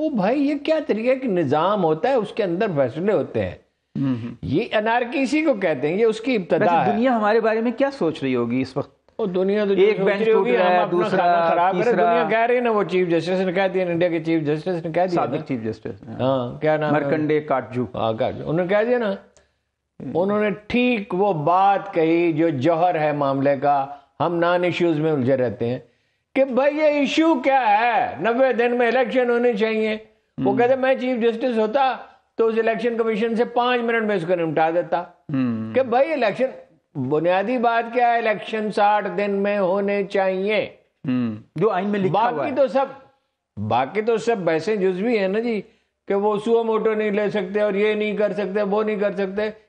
ओ भाई ये क्या तरीका कि निज़ाम होता है उसके अंदर फैसले होते हैं ये अनारकी इसी को कहते हैं ये उसकी इब्तदा है दुनिया हमारे बारे में क्या सोच रही होगी इस वक्त और दुनिया तो एक बेंच टूट रहा है दूसरा खराब करे दुनिया कह रही है ना वो चीफ जस्टिस ने कह दिया इंडिया के चीफ जस्टिस ने कह दिया सादिक चीफ जस्टिस हां हाँ, क्या नाम मरकंडे काटजू हां काटजू उन्होंने कह दिया ना हम्म। उन्होंने ठीक वो बात कही जो जौहर है मामले का हम नॉन इश्यूज में उलझे रहते हैं कि भाई ये इश्यू क्या है नब्बे दिन में इलेक्शन होने चाहिए वो हम्म। कहते मैं चीफ जस्टिस होता तो उस इलेक्शन कमीशन से पांच मिनट में इसको निपटा देता हम्म। कि भाई इलेक्शन बुनियादी बात क्या है इलेक्शन साठ दिन में होने चाहिए हम्म। जो आईन में लिखा बाकी तो सब बाकी तो सब वैसे जुज भी है ना जी कि वो सुओ मोटो नहीं ले सकते और ये नहीं कर सकते वो नहीं कर सकते